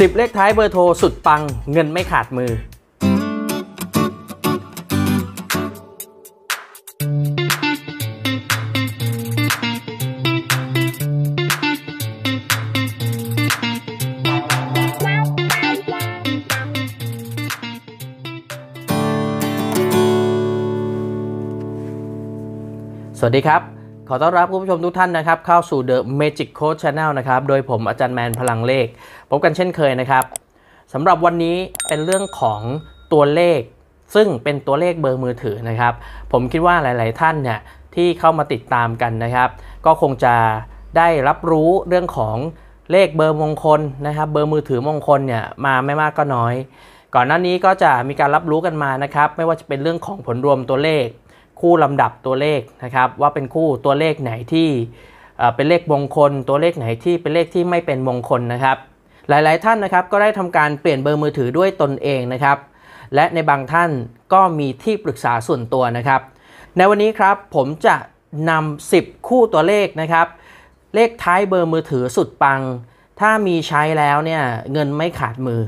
10เลขท้ายเบอร์โทรสุดปังเงินไม่ขาดมือ สวัสดีครับขอต้อนรับคุณผู้ชมทุกท่านนะครับเข้าสู่ The Magic Code Channel นะครับโดยผมอาจารย์แมนพลังเลขพบกันเช่นเคยนะครับสำหรับวันนี้เป็นเรื่องของตัวเลข ซึ่งเป็นตัวเลขเบอร์มือถือนะครับ ผมคิดว่าหลาย ๆ ท่านเนี่ยที่เข้ามาติดตามกันนะครับ ก็คงจะได้รับรู้เรื่องของเลขเบอร์มงคลนะครับ เบอร์มือถือมงคลเนี่ยมาไม่มากก็น้อย ก่อนหน้านี้ก็จะมีการรับรู้กันมานะครับ ไม่ว่าจะเป็นเรื่องของผลรวมตัวเลขคู่ลำดับตัวเลขนะครับว่าเป็นคู่ตัวเลขไหนที่เป็นเลขมงคลตัวเลขไหนที่เป็นเลขที่ไม่เป็นมงคลนะครับ หลายๆท่านนะครับก็ได้ทำการเปลี่ยนเบอร์มือถือด้วยตนเองนะครับและในบางท่านก็มีที่ปรึกษาส่วนตัวนะครับ ในวันนี้ครับผมจะนำ10 คู่ตัวเลขนะครับ เลขท้ายเบอร์มือถือสุดปัง ถ้ามีใช้แล้วเนี่ยเงินไม่ขาดมือ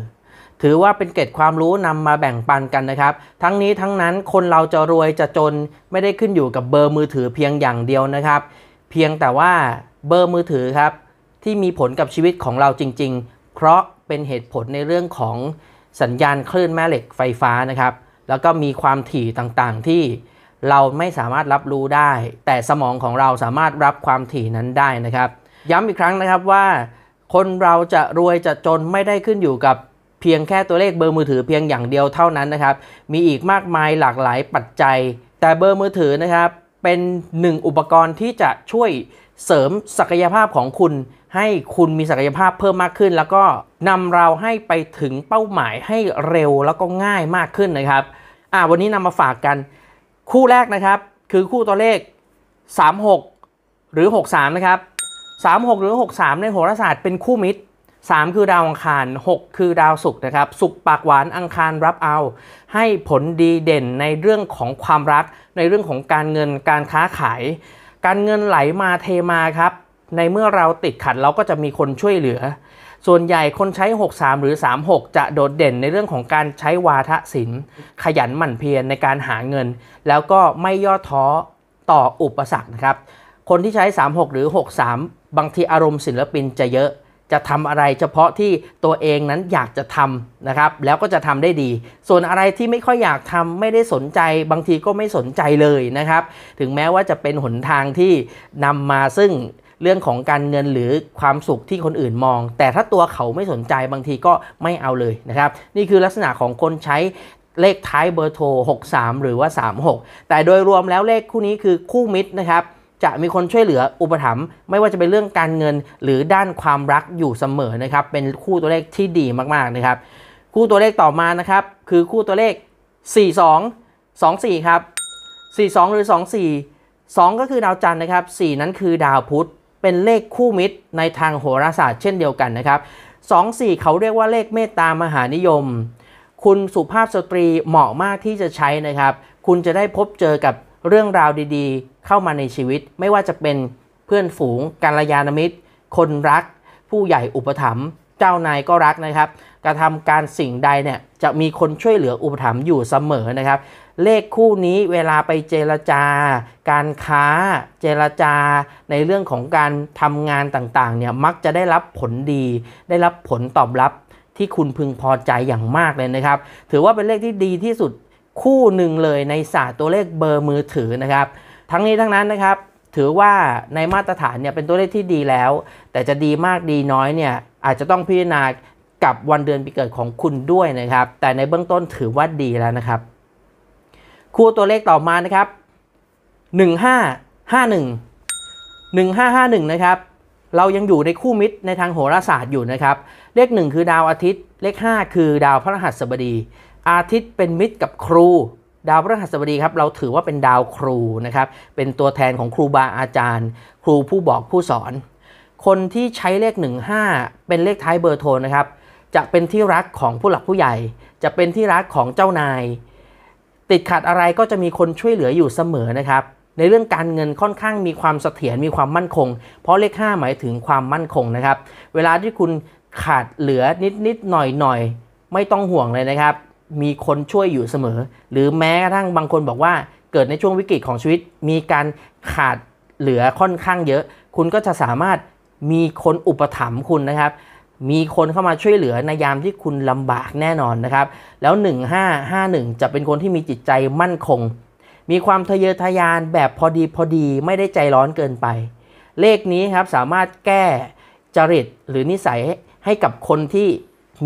ถือว่าเป็นเกร็ดความรู้นำมาแบ่งปันกันนะครับ ทั้งนี้ทั้งนั้นคนเราจะรวยจะจนไม่ได้ขึ้นอยู่กับเบอร์มือถือเพียงอย่างเดียวนะครับ เพียงแต่ว่าเบอร์มือถือครับ ที่มีผลกับชีวิตของเราจริง ๆเพราะเป็นเหตุผลในเรื่องของสัญญาณคลื่นแม่เหล็กไฟฟ้านะครับ แล้วก็มีความถี่ต่างๆ ที่เราไม่สามารถรับรู้ได้ แต่สมองของเราสามารถรับความถี่นั้นได้นะครับ ย้ำอีกครั้งนะครับว่า คนเราจะรวยจะจนไม่ได้ขึ้นอยู่กับพียงแค่ตัวเลขเบอร์มือถือเพียงอย่างเดียวเท่านั้นนะครับ มีอีกมากมายหลากหลายปัจจัย แต่เบอร์มือถือนะครับ เป็นหนึ่งอุปกรณ์ที่จะช่วยเสริมศักยภาพของคุณ ให้คุณมีศักยภาพเพิ่มมากขึ้น แล้วก็นำเราให้ไปถึงเป้าหมายให้เร็วแล้วก็ง่ายมากขึ้นนะครับอ่าวันนี้นำมาฝากกันคู่แรกนะครับคือคู่ตัวเลข36หรือ63นะครับ36 หรือ63ในโหราศาสตร์เป็นคู่มิตร3 คือดาวอังคาร 6 คือดาวศุกร์นะครับศุกร์ปากหวานอังคารรับเอา ให้ผลดีเด่นในเรื่องของความรักในเรื่องของการเงินการค้าขาย การเงินไหลมาเทมาครับ ในเมื่อเราติดขัดเราก็จะมีคนช่วยเหลือ ส่วนใหญ่คนใช้ 63หรือ36จะโดดเด่นในเรื่องของการใช้วาทศิลป์ขยันหมั่นเพียรในการหาเงิน แล้วก็ไม่ย่อท้อต่ออุปสรรคนะครับคนที่ใช้ 36 หรือ 63 บางทีอารมณ์ศิลปินจะเยอะจะทำอะไรเฉพาะที่ตัวเองนั้นอยากจะทำนะครับ แล้วก็จะทำได้ดี ส่วนอะไรที่ไม่ค่อยอยากทำไม่ได้สนใจบางทีก็ไม่สนใจเลยนะครับ ถึงแม้ว่าจะเป็นหนทางที่นำมาซึ่งเรื่องของการเงินหรือความสุขที่คนอื่นมอง แต่ถ้าตัวเขาไม่สนใจบางทีก็ไม่เอาเลยนะครับ นี่คือลักษณะของคนใช้เลขท้ายเบอร์โทร63หรือว่า36แต่โดยรวมแล้วเลขคู่นี้คือคู่มิตรนะครับจะมีคนช่วยเหลืออุปถัมภ์ไม่ว่าจะเป็นเรื่องการเงิน หรือด้านความรักอยู่เสมอนะครับ เป็นคู่ตัวเลขที่ดีมากๆนะครับ คู่ตัวเลขต่อมานะครับ คือคู่ตัวเลข 42 24ครับ42 หรือ 24 2 ก็คือดาวจันทร์นะครับ4นั้นคือดาวพุธเป็นเลขคู่มิตรในทางโหราศาสตร์เช่นเดียวกันนะครับ 2 4 เขาเรียกว่าเลขเมตตามหานิยม คุณสุภาพสตรีเหมาะมากที่จะใช้นะครับ คุณจะได้พบเจอกับเรื่องราวดีๆ เข้ามาในชีวิตไม่ว่าจะเป็นเพื่อนฝูงกัลยาณมิตร คนรัก ผู้ใหญ่อุปถัมภ์เจ้านายก็รักนะครับ กระทำการสิ่งใดเนี่ยจะมีคนช่วยเหลืออุปถัมภ์อยู่เสมอนะครับ เลขคู่นี้เวลาไปเจรจาการค้าเจรจา ในเรื่องของการทำงานต่างๆเนี่ยมักจะได้รับผลดี ได้รับผลตอบรับที่คุณพึงพอใจอย่างมากเลยนะครับ ถือว่าเป็นเลขที่ดีที่สุดคู่หนึ่งเลยในศาสตร์ตัวเลขเบอร์มือถือนะครับ ทั้งนี้ทั้งนั้นนะครับ ถือว่าในมาตรฐานเนี่ยเป็นตัวเลขที่ดีแล้ว แต่จะดีมากดีน้อยเนี่ยอาจจะต้องพิจารณากับวันเดือนปีเกิดของคุณด้วยนะครับ แต่ในเบื้องต้นถือว่าดีแล้วนะครับ คู่ตัวเลขต่อมานะครับ 1551 1551นะครับเรายังอยู่ในคู่มิตรในทางโหราศาสตร์อยู่นะครับเลข 1 คือดาวอาทิตย์เลข 5 คือดาวพระรหัสบดีอาทิตย์เป็นมิตรกับครู ดาวพฤหัสบดีครับ เราถือว่าเป็นดาวครูนะครับ เป็นตัวแทนของครูบาอาจารย์ ครูผู้บอกผู้สอน คนที่ใช้เลข 15 เป็นเลขท้ายเบอร์โทรนะครับ จะเป็นที่รักของผู้หลักผู้ใหญ่ จะเป็นที่รักของเจ้านาย ติดขัดอะไรก็จะมีคนช่วยเหลืออยู่เสมอนะครับ ในเรื่องการเงินค่อนข้างมีความเสถียรมีความมั่นคง เพราะเลข5หมายถึงความมั่นคงนะครับ เวลาที่คุณขาดเหลือนิดนิดหน่อยหน่อยไม่ต้องห่วงเลยนะครับมีคนช่วยอยู่เสมอ หรือแม้กระทั่งบางคนบอกว่า เกิดในช่วงวิกฤตของชีวิต มีการขาดเหลือค่อนข้างเยอะ คุณก็จะสามารถมีคนอุปถัมภ์คุณนะครับ มีคนเข้ามาช่วยเหลือในยามที่คุณลำบากแน่นอนนะครับ แล้ว 1551 จะเป็นคนที่มีจิตใจมั่นคง มีความทะเยอทะยานแบบพอดีพอดีไม่ได้ใจร้อนเกินไป เลขนี้ครับสามารถแก้จริตหรือนิสัยให้กับคนที่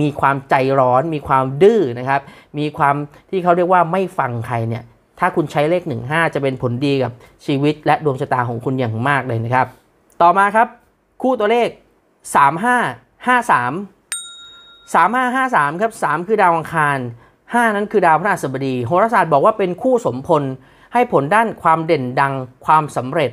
มีความใจร้อน มีความดื้อนะครับมีความที่เขาเรียกว่าไม่ฟังใครเนี่ยถ้าคุณใช้เลข 15 จะเป็นผลดีกับชีวิตและดวงชะตาของคุณอย่างมากเลยนะครับ ต่อมาครับ คู่ตัวเลข 3553 3553 ครับ 3 คือดาวอังคาร 5 นั้นคือดาวพฤหัสบดีโหราศาสตร์บอกว่าเป็นคู่สมพลให้ผลด้านความเด่นดังความสำเร็จ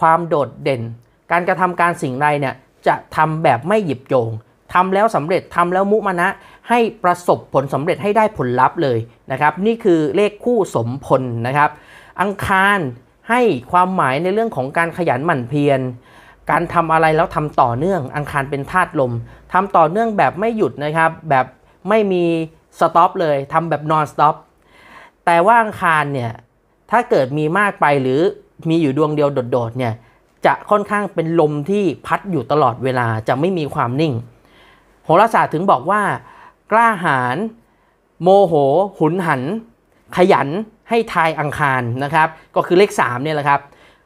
ความโดดเด่น การกระทำการสิ่งใดเนี่ยจะทำแบบไม่หยิบโยงทำแล้วสำเร็จทำแล้วมุมานะให้ประสบผลสำเร็จให้ได้ผลลัพธ์เลยนะครับนี่คือเลขคู่สมพลนะครับ อังคารให้ความหมายในเรื่องของการขยันหมั่นเพียร การทำอะไรแล้วทำต่อเนื่อง อังคารเป็นธาตุลมทำต่อเนื่องแบบไม่หยุดนะครับ แบบไม่มีสต็อปเลยทำแบบนอนสต็อปแต่ว่าอังคารเนี่ยถ้าเกิดมีมากไปหรือมีอยู่ดวงเดียวโดดๆเนี่ยจะค่อนข้างเป็นลมที่พัดอยู่ตลอดเวลาจะไม่มีความนิ่งโหราศาสตร์ถึงบอกว่ากล้าหาญโมโหหุนหัน ขยันให้ทายอังคารนะครับก็คือเลข3เนี่ยแหละครับ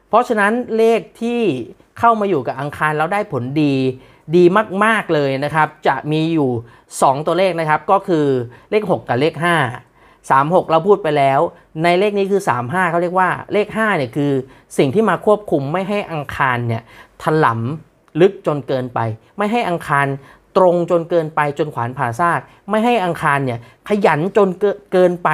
เพราะฉะนั้นเลขที่เข้ามาอยู่กับอังคารแล้วได้ผลดีดีมากๆเลยนะครับ จะมีอยู่ 2 ตัวเลขนะครับก็คือเลข 6 กับเลข 5 36 เราพูดไปแล้วในเลขนี้คือ 35เขาเรียกว่าเลข5เนี่ยคือ สิ่งที่มาควบคุมไม่ให้อังคารเนี่ยถลำลึกจนเกินไป ไม่ให้อังคารตรงจนเกินไปจนขวานผ่าซาก ไม่ให้อังคารเนี่ย ขยันจนเกินไป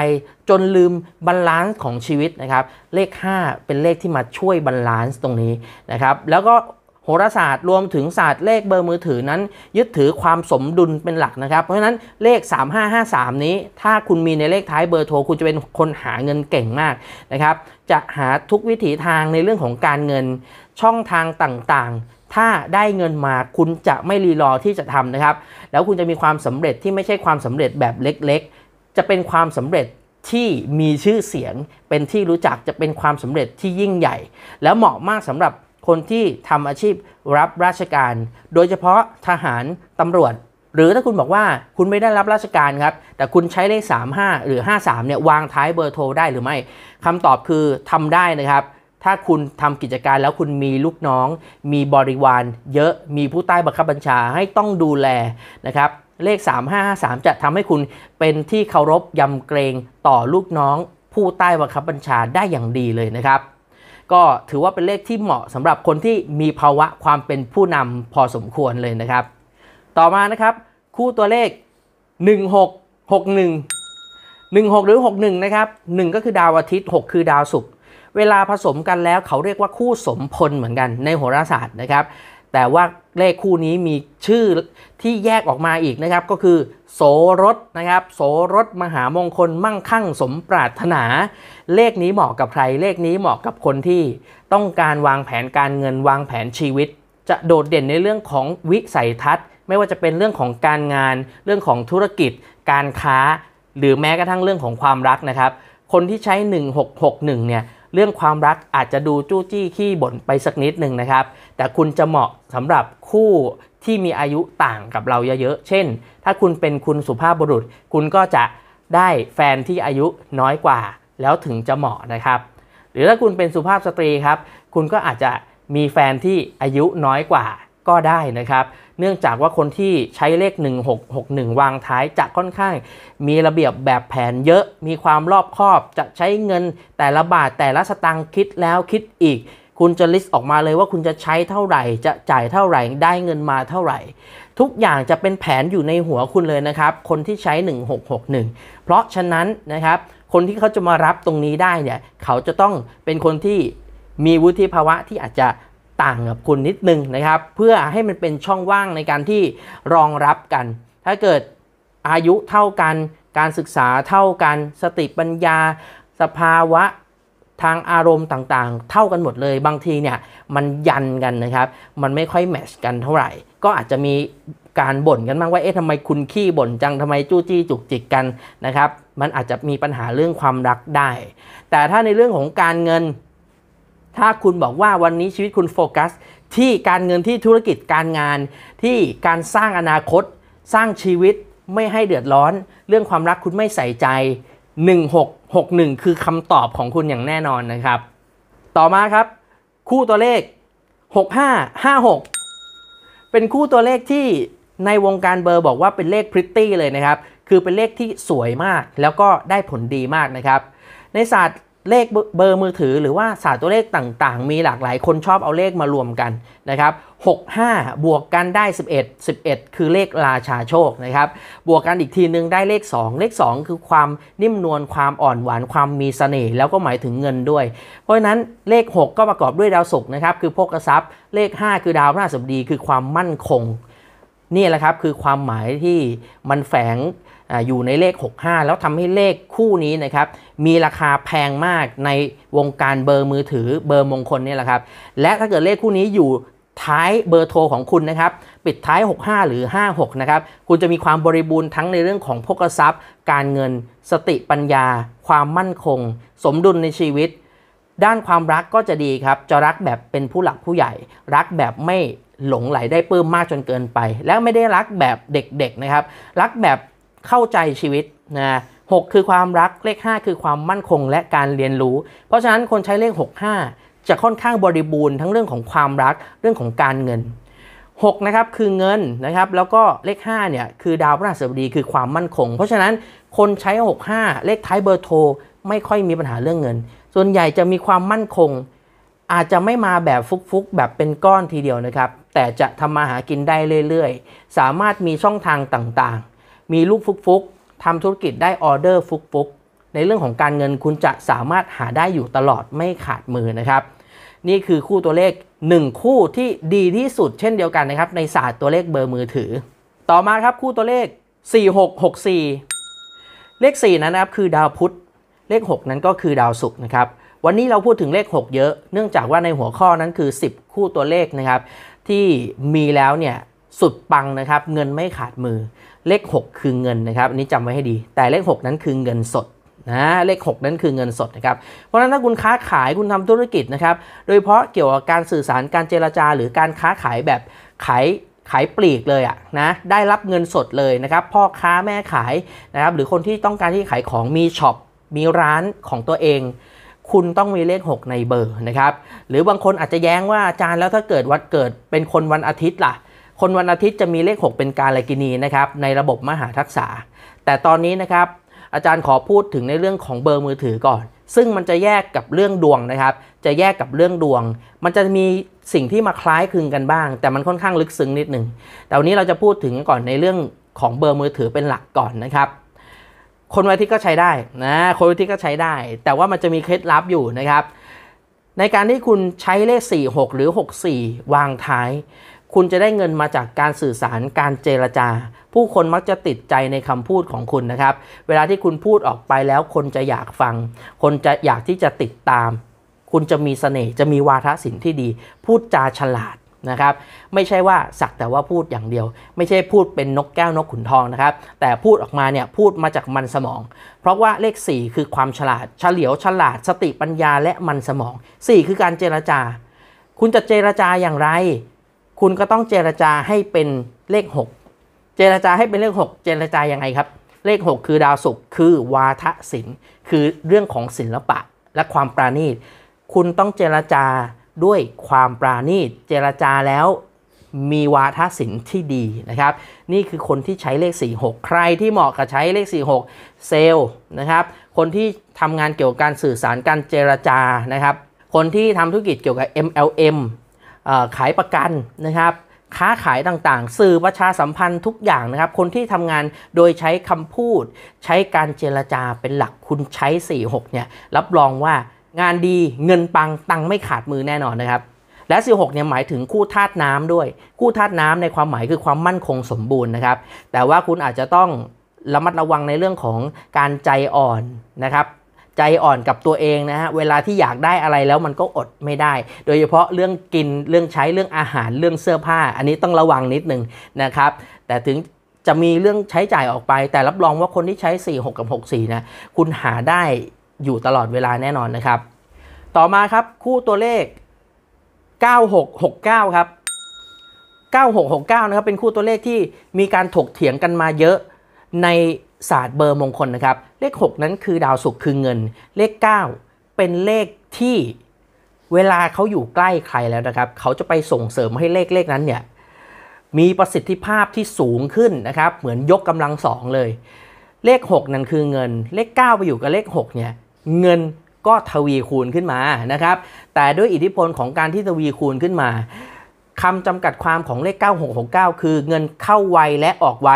จนลืมบาลานซ์ของชีวิตนะครับ เลข 5 เป็นเลขที่มาช่วยบาลานซ์ตรงนี้นะครับ แล้วก็โหราศาสตร์รวมถึงศาสตร์เลขเบอร์มือถือนั้น ยึดถือความสมดุลเป็นหลักนะครับ เพราะฉะนั้นเลข 3553 นี้ถ้าคุณมีในเลขท้ายเบอร์โทรคุณจะเป็นคนหาเงินเก่งมากนะครับจะหาทุกวิถีทางในเรื่องของการเงินช่องทางต่างๆถ้าได้เงินมาคุณจะไม่รีรอที่จะทำนะครับ แล้วคุณจะมีความสำเร็จที่ไม่ใช่ความสำเร็จแบบเล็กๆ จะเป็นความสำเร็จที่มีชื่อเสียง เป็นที่รู้จักจะเป็นความสำเร็จที่ยิ่งใหญ่ แล้วเหมาะมากสำหรับคนที่ทำอาชีพรับราชการ โดยเฉพาะทหารตำรวจ หรือถ้าคุณบอกว่าคุณไม่ได้รับราชการครับ แต่คุณใช้เลข 35หรือ53เนี่ยวางท้ายเบอร์โทรได้หรือไม่คำตอบคือทำได้นะครับถ้าคุณทำกิจการแล้วคุณมีลูกน้อง มีบริวารเยอะมีผู้ใต้บังคับบัญชาให้ต้องดูแลนะครับ เลข 3553 จะทำให้คุณเป็นที่เคารพยำเกรงต่อลูกน้อง ผู้ใต้บังคับบัญชาได้อย่างดีเลยนะครับ ก็ถือว่าเป็นเลขที่เหมาะสำหรับคนที่มีภาวะความเป็นผู้นำพอสมควรเลยนะครับ ต่อมานะครับคู่ตัวเลข 1661 16หรือ61นะครับ1ก็คือดาวอาทิตย์ 6 คือดาวศุกร์เวลาผสมกันแล้วเขาเรียกว่าคู่สมพลเหมือนกัน ในโหราศาสตร์นะครับ แต่ว่าเลขคู่นี้มีชื่อที่แยกออกมาอีกนะครับก็คือ โสรสนะครับ โสรสมหามงคลมั่งคั่งสมปรารถนา เลขนี้เหมาะกับใครเลขนี้เหมาะกับคนที่ต้องการวางแผนการเงินวางแผนชีวิต จะโดดเด่นในเรื่องของวิสัยทัศน์ ไม่ว่าจะเป็นเรื่องของการงานเรื่องของธุรกิจ การค้าหรือแม้กระทั่งเรื่องของความรักนะครับ คนที่ใช้ 1661เนี่ยเรื่องความรักอาจจะดูจู้จี้ขี้บ่นไปสักนิดหนึ่งนะครับ แต่คุณจะเหมาะสำหรับคู่ที่มีอายุต่างกับเราเยอะๆเช่น ถ้าคุณเป็นคุณสุภาพบุรุษ คุณก็จะได้แฟนที่อายุน้อยกว่าแล้วถึงจะเหมาะนะครับ หรือถ้าคุณเป็นสุภาพสตรีครับ คุณก็อาจจะมีแฟนที่อายุน้อยกว่าก็ได้นะครับ เนื่องจากว่าคนที่ใช้เลข 1661 วางท้ายจะค่อนข้างมีระเบียบแบบแผนเยอะ มีความรอบคอบจะใช้เงินแต่ละบาทแต่ละสตางค์คิดแล้วคิดอีก คุณจะลิสต์ออกมาเลยว่าคุณจะใช้เท่าไหร่ จะจ่ายเท่าไหร่ได้เงินมาเท่าไหร่ ทุกอย่างจะเป็นแผนอยู่ในหัวคุณเลยนะครับ คนที่ใช้ 1661 เพราะฉะนั้นนะครับ คนที่เขาจะมารับตรงนี้ได้เนี่ยเขาจะต้องเป็นคนที่มีวุฒิภาวะที่อาจจะต่างกับคุณนิดนึงนะครับเพื่อให้มันเป็นช่องว่างในการที่รองรับกัน ถ้าเกิดอายุเท่ากันการศึกษาเท่ากันสติปัญญา สภาวะทางอารมณ์ต่างๆ เท่ากันหมดเลย บางทีเนี่ยมันยันกันนะครับ มันไม่ค่อยแมชกันเท่าไหร่ ก็อาจจะมีการบ่นกันบ้างว่าเอ๊ะทำไมคุณขี้บ่นจังทำไมจู้จี้จุกจิกกันนะครับมันอาจจะมีปัญหาเรื่องความรักได้ แต่ถ้าในเรื่องของการเงินถ้าคุณบอกว่าวันนี้ชีวิตคุณโฟกัสที่การเงินที่ธุรกิจการงานที่การสร้างอนาคตสร้างชีวิตไม่ให้เดือดร้อน เรื่องความรักคุณไม่ใส่ใจ 1661คือคำตอบของคุณอย่างแน่นอนนะครับ ต่อมาครับ คู่ตัวเลข 6556 เป็นคู่ตัวเลขที่ในวงการเบอร์บอกว่าเป็นเลขพริตตี้เลยนะครับ คือเป็นเลขที่สวยมากแล้วก็ได้ผลดีมากนะครับ ในศาสตร์เลขเบอร์มือถือหรือว่าศาสตร์ตัวเลขต่างๆมีหลากหลายคนชอบเอาเลขมารวมกันนะครับ65 บวกกันได้ 11 11 คือเลขราชาโชคนะครับบวกกันอีกทีนึงได้เลข 2 เลข 2 คือความนิ่มนวลความอ่อนหวานความมีสเสน่ห์แล้วก็หมายถึงเงินด้วย เพราะฉะนั้นเลข 6 ก็ประกอบด้วยดาวศุกร์นะครับคือโภกทรัพย์เลข 5 คือดาวพฤหัสบดีคือความมั่นคงนี่แหละครับคือความหมายที่มันแฝงอยู่ในเลข 65 แล้วทำให้เลขคู่นี้นะครับมีราคาแพงมากในวงการเบอร์มือถือเบอร์มงคลนี่แหละครับและถ้าเกิดเลขคู่นี้อยู่ท้ายเบอร์โทรของคุณนะครับปิดท้าย 65 หรือ 56 นะครับคุณจะมีความบริบูรณ์ทั้งในเรื่องของพกทรัพย์ การเงินสติปัญญา ความมั่นคง สมดุลในชีวิต ด้านความรักก็จะดีครับจะรักแบบเป็นผู้หลักผู้ใหญ่ รักแบบไม่หลงไหลได้ปื้มมากจนเกินไป แล้วไม่ได้รักแบบเด็กๆนะครับ รักแบบเข้าใจชีวิตนะหคือความรักเลข 5 คือความมั่นคงและการเรียนรู้ เพราะฉะนั้นคนใช้เลข65จะค่อนข้างบริบูรณ์ทั้งเรื่องของความรักเรื่องของการเงิน 6 นะครับคือเงินนะครับ แล้วก็เลข5เนี่ยคือดาวพฤหัสบดี คือความมั่นคง เพราะฉะนั้นคนใช้65เลขท้ายเบอร์โทรไม่ค่อยมีปัญหาเรื่องเงิน ส่วนใหญ่จะมีความมั่นคง อาจจะไม่มาแบบฟุกๆแบบเป็นก้อนทีเดียวนะครับแต่จะทำมาหากินได้เรื่อยๆ สามารถมีช่องทางต่างๆ มีลูกฟุกๆ ทำธุรกิจได้ออเดอร์ฟุกๆ ในเรื่องของการเงินคุณจะสามารถหาได้อยู่ตลอดไม่ขาดมือนะครับ นี่คือคู่ตัวเลข 1 คู่ที่ดีที่สุดเช่นเดียวกันนะครับในศาสตร์ตัวเลขเบอร์มือถือ ต่อมาครับคู่ตัวเลข 4664 เลข 4 นั้นนะครับคือดาวพุธ เลข 6 นั้นก็คือดาวศุกร์นะครับ วันนี้เราพูดถึงเลข 6 เยอะ เนื่องจากว่าในหัวข้อนั้นคือ 10 คู่ตัวเลขนะครับที่มีแล้วเนี่ยสุดปังนะครับเงินไม่ขาดมือเลข 6 คือเงินนะครับอันนี้จำไว้ให้ดีแต่เลข 6 นั้นคือเงินสดนะเลข 6 นั้นคือเงินสดนะครับ เพราะฉะนั้นถ้าคุณค้าขายคุณทำธุรกิจนะครับ โดยเฉพาะเกี่ยวกับการสื่อสารการเจรจา หรือการค้าขายแบบขายขายปลีกเลยอะนะได้รับเงินสดเลยนะครับ พ่อค้าแม่ขายนะครับหรือคนที่ต้องการที่ขายของมีช็อปมีร้านของตัวเองคุณต้องมีเลข 6 ในเบอร์นะครับ หรือบางคนอาจจะแย้งว่าอาจารย์แล้วถ้าเกิดวัดเกิดเป็นคนวันอาทิตย์ล่ะ คนวันอาทิตย์จะมีเลข 6 เป็นการลกินีนะครับในระบบมหาทักษะ แต่ตอนนี้นะครับ อาจารย์ขอพูดถึงในเรื่องของเบอร์มือถือก่อน ซึ่งมันจะแยกกับเรื่องดวงนะครับ จะแยกกับเรื่องดวง มันจะมีสิ่งที่มาคล้ายคลึงกันบ้าง แต่มันค่อนข้างลึกซึ้งนิดหนึ่งแต่วันนี้เราจะพูดถึงก่อนในเรื่องของเบอร์มือถือเป็นหลักก่อนนะครับคนวันอาทิตย์ก็ใช้ได้นะคนวันอาทิตย์ก็ใช้ได้ แต่ว่ามันจะมีเคล็ดลับอยู่นะครับ ในการที่คุณใช้เลข 4 6 หรือ 64 วางท้าย คุณจะได้เงินมาจากการสื่อสารการเจรจา ผู้คนมักจะติดใจในคำพูดของคุณนะครับเวลาที่คุณพูดออกไปแล้วคนจะอยากฟัง คนจะอยากที่จะติดตาม คุณจะมีสเสน่ห์จะมีวาทศิลป์ที่ดี พูดจาฉลาดนะครับ ไม่ใช่ว่าสักแต่ว่าพูดอย่างเดียว ไม่ใช่พูดเป็นนกแก้วนกขุนทองนะครับ แต่พูดออกมาเนี่ยพูดมาจากมันสมอง เพราะว่าเลข 4 คือความฉลาดเฉลียวฉลาดสติปัญญาและมันสมอง4คือการเจรจา คุณจะเจรจาอย่างไร คุณก็ต้องเจรจาให้เป็นเลข 6 เจรจาให้เป็นเลข6เจรจาอย่างไงครับ เลข 6 คือดาวศุกร์คือวาทศิลป์คือเรื่องของศิลปะและความปราณีตคุณต้องเจรจาด้วยความปราณีตเจรจาแล้วมีวาทศิลป์ที่ดีนะครับ นี่คือคนที่ใช้เลข 46 ใครที่เหมาะกับใช้เลข 46เซลนะครับ คนที่ทำงานเกี่ยวกับการสื่อสารการเจรจานะครับ คนที่ทำธุรกิจเกี่ยวกับ MLM ขายประกันนะครับ ค้าขายต่างๆ สื่อประชาสัมพันธ์ทุกอย่างนะครับ คนที่ทำงานโดยใช้คำพูดใช้การเจรจาเป็นหลักคุณใช้ 46เนี่ยรับรองว่างานดีเงินปังตังไม่ขาดมือแน่นอนนะครับ และ16เนี่ยหมายถึงคู่ธาตุน้ำด้วย คู่ธาตุน้ำในความหมายคือความมั่นคงสมบูรณ์นะครับ แต่ว่าคุณอาจจะต้องระมัดระวังในเรื่องของการใจอ่อนนะครับใจอ่อนกับตัวเองนะฮะเวลาที่อยากได้อะไรแล้วมันก็อดไม่ได้ โดยเฉพาะเรื่องกินเรื่องใช้เรื่องอาหารเรื่องเสื้อผ้าอันนี้ต้องระวังนิดนึงนะครับ แต่ถึงจะมีเรื่องใช้จ่ายออกไป แต่รับรองว่าคนที่ใช้ 4 6กับ6 4นะคุณหาได้อยู่ตลอดเวลาแน่นอนนะครับ ต่อมาครับคู่ตัวเลข 9669 ครับ 9669 นะครับ เป็นคู่ตัวเลขที่มีการถกเถียงกันมาเยอะในศาสตร์เบอร์มงคลนะครับ เลข 6 นั้นคือดาวศุกร์คือเงิน เลข 9 เป็นเลขที่เวลาเขาอยู่ใกล้ใครแล้วนะครับเขาจะไปส่งเสริมให้เลขเลขนั้นเนี่ยมีประสิทธิภาพที่สูงขึ้นนะครับ เหมือนยกกำลังสองเลย เลข 6 นั้นคือเงิน เลข 9 ไปอยู่กับเลข6เนี่ยเงินก็ทวีคูณขึ้นมานะครับ แต่ด้วยอิทธิพลของการที่ทวีคูณขึ้นมาคำจำกัดความของเลข 9669 คือ เงินเข้าไวและออกไว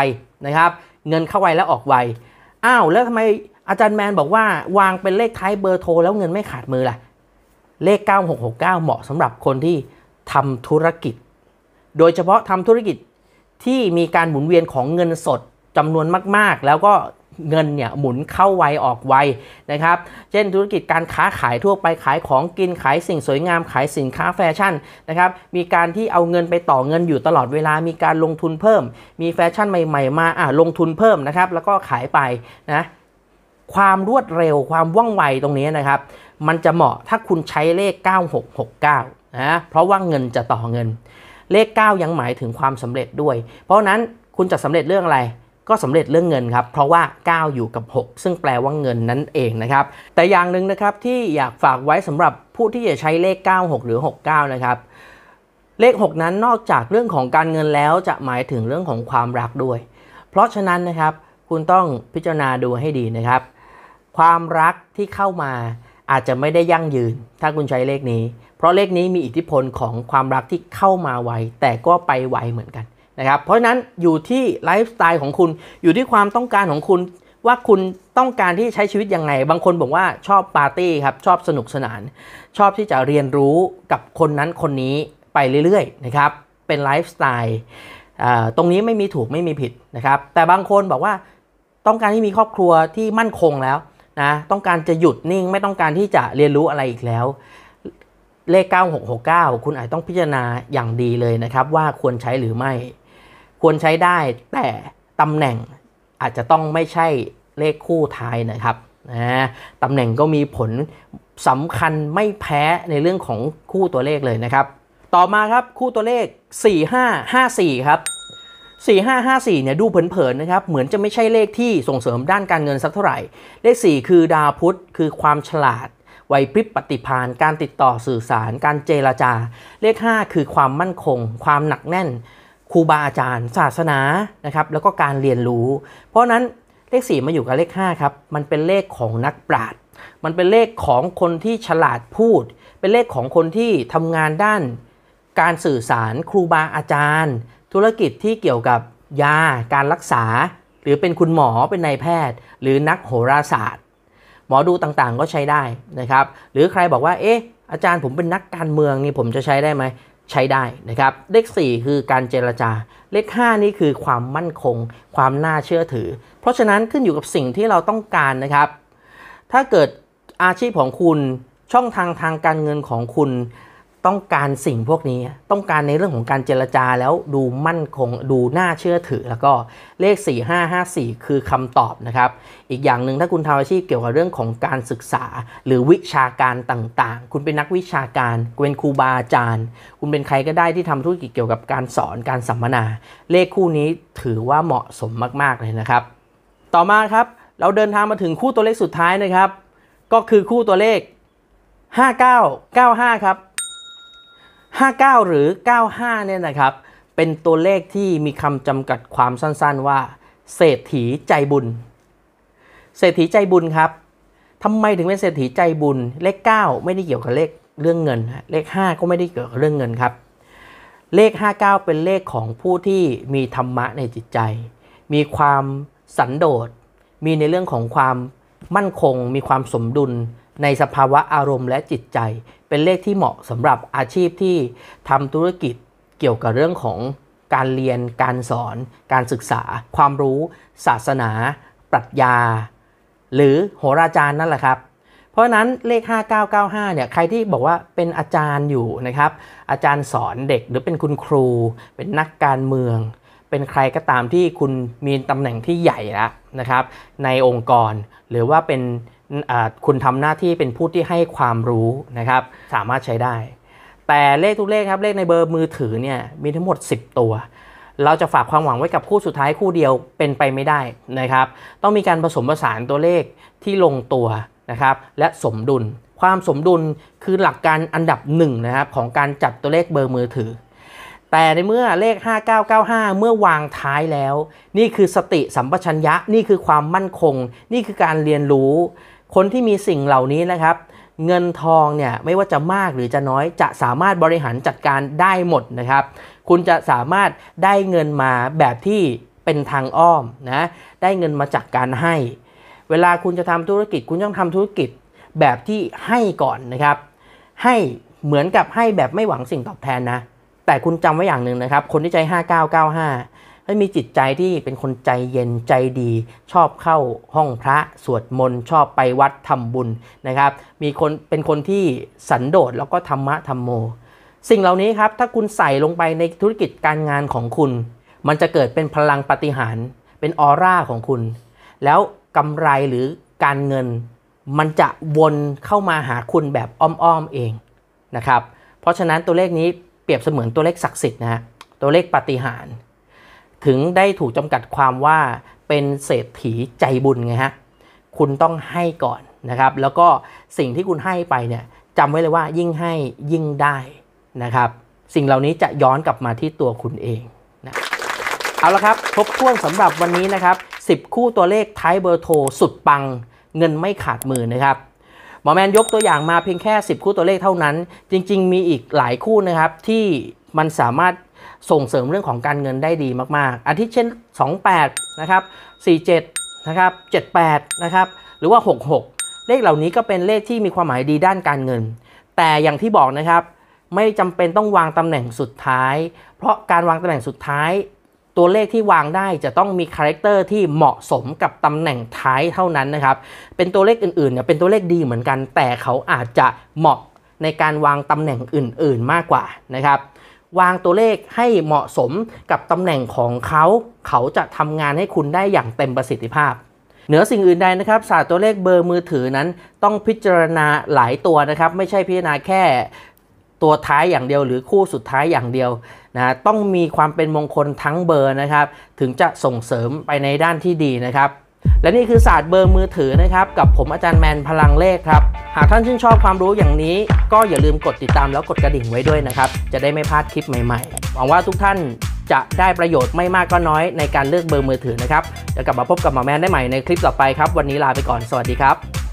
นะครับ เงินเข้าไวและออกไวอ้าวแล้วทำไมอาจารย์แมนบอกว่า วางเป็นเลขท้ายเบอร์โทรแล้วเงินไม่ขาดมือล่ะเลข 9669 เหมาะสำหรับคนที่ทำธุรกิจ โดยเฉพาะทำธุรกิจที่มีการหมุนเวียนของเงินสดจำนวนมากๆแล้วก็เงินเนี่ยหมุนเข้าไวออกไวนะครับ เช่นธุรกิจการค้าขายทั่วไปขายของกินขายสิ่งสวยงามขายสินค้าแฟชั่น นะครับ มีการที่เอาเงินไปต่อเงินอยู่ตลอดเวลามีการลงทุนเพิ่ม มีแฟชั่นใหม่ๆมาอ่าลงทุนเพิ่มนะครับ แล้วก็ขายไปนะ ความรวดเร็วความว่องไวตรงนี้นะครับ มันจะเหมาะถ้าคุณใช้เลข9669นะ เพราะว่าเงินจะต่อเงิน เลข9ยังหมายถึงความสำเร็จด้วย เพราะนั้นคุณจะสำเร็จเรื่องอะไรก็สำเร็จเรื่องเงินครับ เพราะว่า 9 อยู่กับ 6 ซึ่งแปลว่าเงินนั่นเองนะครับแต่อย่างหนึ่งนะครับที่อยากฝากไว้สำหรับผู้ที่จะใช้เลข 96 หรือ 69 นะครับ เลข 6 นั้นนอกจากเรื่องของการเงินแล้วจะหมายถึงเรื่องของความรักด้วย เพราะฉะนั้นนะครับ คุณต้องพิจารณาดูให้ดีนะครับ ความรักที่เข้ามา อาจจะไม่ได้ยั่งยืน ถ้าคุณใช้เลขนี้ เพราะเลขนี้มีอิทธิพลของความรักที่เข้ามาไวแต่ก็ไปไวเหมือนกันนะครับ เพราะฉะนั้นอยู่ที่ไลฟ์สไตล์ของคุณ อยู่ที่ความต้องการของคุณว่าคุณต้องการที่ใช้ชีวิตยังไง บางคนบอกว่าชอบปาร์ตี้ครับ ชอบสนุกสนาน ชอบที่จะเรียนรู้กับคนนั้นคนนี้ไปเรื่อยๆนะครับ เป็นไลฟ์สไตล์ตรงนี้ไม่มีถูกไม่มีผิดนะครับ แต่บางคนบอกว่าต้องการที่มีครอบครัวที่มั่นคงแล้วนะ ต้องการจะหยุดนิ่งไม่ต้องการที่จะเรียนรู้อะไรอีกแล้ว เลข9669คุณอาจต้องพิจารณาอย่างดีเลยนะครับ ว่าควรใช้หรือไม่ควรใช้ได้แต่ตำแหน่งอาจจะต้องไม่ใช่เลขคู่ท้ายนะครับนะตำแหน่งก็มีผลสำคัญไม่แพ้ในเรื่องของคู่ตัวเลขเลยนะครับ ต่อมาครับ คู่ตัวเลข 4554 ครับ 4554 เนี่ยดูเผินๆนะครับ เหมือนจะไม่ใช่เลขที่ส่งเสริมด้านการเงินสักเท่าไหร่เลข4คือดาวพุธคือความฉลาดไวพริบปฏิพานการติดต่อสื่อสาร การเจรจา เลข 5 คือความมั่นคง ความหนักแน่นครูบาอาจารย์ ศาสนานะครับแล้วก็การเรียนรู้ เพราะนั้นเลข 4 มาอยู่กับเลข5ครับมันเป็นเลขของนักปราชญ์มันเป็นเลขของคนที่ฉลาดพูด เป็นเลขของคนที่ทำงานด้านการสื่อสารครูบาอาจารย์ ธุรกิจที่เกี่ยวกับยาการรักษา หรือเป็นคุณหมอเป็นนายแพทย์ หรือนักโหราศาสตร์ หมอดูต่างๆ ก็ใช้ได้นะครับหรือใครบอกว่าเอ๊ะอาจารย์ผมเป็นนักการเมืองนี่ผมจะใช้ได้ไหมใช้ได้นะครับ เลข4คือการเจรจา เลข5นี่คือความมั่นคง ความน่าเชื่อถือ เพราะฉะนั้นขึ้นอยู่กับสิ่งที่เราต้องการนะครับ ถ้าเกิดอาชีพของคุณช่องทางทางการเงินของคุณต้องการสิ่งพวกนี้ต้องการในเรื่องของการเจรจาแล้วดูมั่นคง ดูน่าเชื่อถือ แล้วก็เลข 4554 คือคำตอบนะครับ อีกอย่างหนึ่งถ้าคุณทำอาชีพเกี่ยวกับเรื่องของการศึกษา หรือวิชาการต่าง ๆ คุณเป็นนักวิชาการ เป็นครูบาอาจารย์ คุณเป็นใครก็ได้ที่ทำธุรกิจเกี่ยวกับการสอน การสัมมนา เลขคู่นี้ถือว่าเหมาะสมมากๆเลยนะครับ ต่อมาครับ เราเดินทางมาถึงคู่ตัวเลขสุดท้ายนะครับ ก็คือคู่ตัวเลข 5995ครับ59หรือ 95เนี่ยนะครับ เป็นตัวเลขที่มีคำจำกัดความสั้นๆว่า เศรษฐีใจบุญ เศรษฐีใจบุญครับทำไมถึงเป็นเศรษฐีใจบุญเลข9ไม่ได้เกี่ยวกับเลขเรื่องเงินเลข 5 ก็ไม่ได้เกี่ยวกับเรื่องเงินครับ เลข59 เป็นเลขของผู้ที่มีธรรมะในจิตใจ มีความสันโดษมีในเรื่องของความมั่นคง มีความสมดุลในสภาวะอารมณ์และจิตใจ เป็นเลขที่เหมาะสำหรับอาชีพที่ทำธุรกิจเกี่ยวกับเรื่องของการเรียนการสอน การศึกษา ความรู้ ศาสนา ปรัชญา หรือโหราจารย์นั่นแหละครับ เพราะนั้นเลข 5995เนี่ยใครที่บอกว่าเป็นอาจารย์อยู่นะครับ อาจารย์สอนเด็กหรือเป็นคุณครู เป็นนักการเมือง เป็นใครก็ตามที่คุณมีตำแหน่งที่ใหญ่แล้วนะครับ ในองค์กรหรือว่าเป็นคุณทำหน้าที่เป็นผู้ที่ให้ความรู้นะครับ สามารถใช้ได้ แต่เลขทุกเลขครับเลขในเบอร์มือถือเนี่ยมีทั้งหมด 10 ตัว เราจะฝากความหวังไว้กับคู่สุดท้ายคู่เดียวเป็นไปไม่ได้นะครับ ต้องมีการผสมผสานตัวเลขที่ลงตัวนะครับและสมดุล ความสมดุลคือหลักการอันดับหนึ่งนะครับของการจัดตัวเลขเบอร์มือถือ แต่ในเมื่อเลข5995 เมื่อวางท้ายแล้ว นี่คือสติสัมปชัญญะนี่คือความมั่นคง นี่คือการเรียนรู้คนที่มีสิ่งเหล่านี้นะครับ เงินทองเนี่ยไม่ว่าจะมากหรือจะน้อยจะสามารถบริหารจัดการได้หมดนะครับ คุณจะสามารถได้เงินมาแบบที่เป็นทางอ้อมนะได้เงินมาจากการให้ เวลาคุณจะทำธุรกิจคุณต้องทำธุรกิจแบบที่ให้ก่อนนะครับให้เหมือนกับให้แบบไม่หวังสิ่งตอบแทนนะแต่คุณจำไว้อย่างหนึ่งนะครับ คนที่ใจ 5995ให้มีจิตใจที่เป็นคนใจเย็นใจดี ชอบเข้าห้องพระสวดมนต์ ชอบไปวัดทำบุญนะครับ มีคนเป็นคนที่สันโดษแล้วก็ธรรมะธรรมโม สิ่งเหล่านี้ครับ ถ้าคุณใส่ลงไปในธุรกิจการงานของคุณ มันจะเกิดเป็นพลังปฏิหารเป็นออร่าของคุณ แล้วกำไรหรือการเงินมันจะวนเข้ามาหาคุณแบบอ้อมๆเองนะครับเพราะฉะนั้นตัวเลขนี้เปรียบเสมือนตัวเลขศักดิ์สิทธิ์นะฮะตัวเลขปฏิหารถึงได้ถูกจำกัดความว่าเป็นเศรษฐีใจบุญไงฮะคุณต้องให้ก่อนนะครับ แล้วก็สิ่งที่คุณให้ไปเนี่ยจำไว้เลยว่ายิ่งให้ยิ่งได้นะครับ สิ่งเหล่านี้จะย้อนกลับมาที่ตัวคุณเองนะเอาละครับครบถ้วนสำหรับวันนี้นะครับ 10 คู่ตัวเลขท้ายเบอร์โทรสุดปัง เงินไม่ขาดมือนะครับหมอแมนยกตัวอย่างมาเพียงแค่ 10 คู่ตัวเลขเท่านั้น จริงๆมีอีกหลายคู่นะครับที่มันสามารถส่งเสริมเรื่องของการเงินได้ดีมากๆอาทิเช่น 28นะครับ47นะครับ78นะครับ หรือว่า66เลขเหล่านี้ก็เป็นเลขที่มีความหมายดีด้านการเงิน แต่อย่างที่บอกนะครับ ไม่จำเป็นต้องวางตำแหน่งสุดท้าย เพราะการวางตำแหน่งสุดท้าย ตัวเลขที่วางได้จะต้องมีคาแรคเตอร์ที่เหมาะสมกับตำแหน่งท้ายเท่านั้นนะครับ เป็นตัวเลขอื่นๆเนี่ยเป็นตัวเลขดีเหมือนกัน แต่เขาอาจจะเหมาะในการวางตำแหน่งอื่นๆมากกว่านะครับวางตัวเลขให้เหมาะสมกับตำแหน่งของเขาเขาจะทำงานให้คุณได้อย่างเต็มประสิทธิภาพ เหนือสิ่งอื่นใดนะครับ ศาสตร์ตัวเลขเบอร์มือถือนั้น ต้องพิจารณาหลายตัวนะครับ ไม่ใช่พิจารณาแค่ตัวท้ายอย่างเดียว หรือคู่สุดท้ายอย่างเดียวนะต้องมีความเป็นมงคลทั้งเบอร์นะครับ ถึงจะส่งเสริมไปในด้านที่ดีนะครับและนี่คือศาสตร์เบอร์มือถือนะครับกับผมอาจารย์แมนพลังเลขครับหากท่านชื่นชอบความรู้อย่างนี้ ก็อย่าลืมกดติดตามแล้วกดกระดิ่งไว้ด้วย นะครับจะได้ไม่พลาดคลิปใหม่ๆหวังว่าทุกท่านจะได้ประโยชน์ไม่มากก็น้อยในการเลือกเบอร์มือถือนะครับจะกลับมาพบกับหมอแมนได้ใหม่ในคลิปต่อไปครับ วันนี้ลาไปก่อนสวัสดีครับ